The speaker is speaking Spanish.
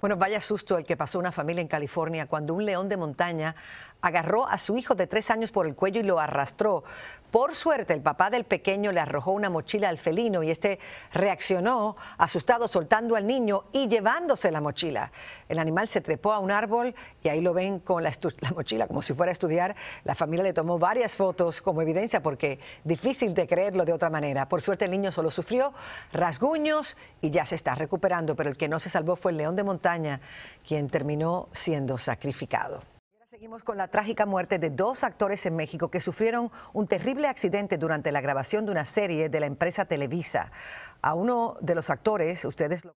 Bueno, vaya susto el que pasó una familia en California cuando un león de montaña agarró a su hijo de tres años por el cuello y lo arrastró. Por suerte, el papá del pequeño le arrojó una mochila al felino y este reaccionó, asustado, soltando al niño y llevándose la mochila. El animal se trepó a un árbol y ahí lo ven con la, mochila como si fuera a estudiar. La familia le tomó varias fotos como evidencia porque difícil de creerlo de otra manera. Por suerte, el niño solo sufrió rasguños y ya se está recuperando, pero el que no se salvó fue el león de montaña, quien terminó siendo sacrificado. Seguimos con la trágica muerte de dos actores en México que sufrieron un terrible accidente durante la grabación de una serie de la empresa Televisa. A uno de los actores, ustedes lo...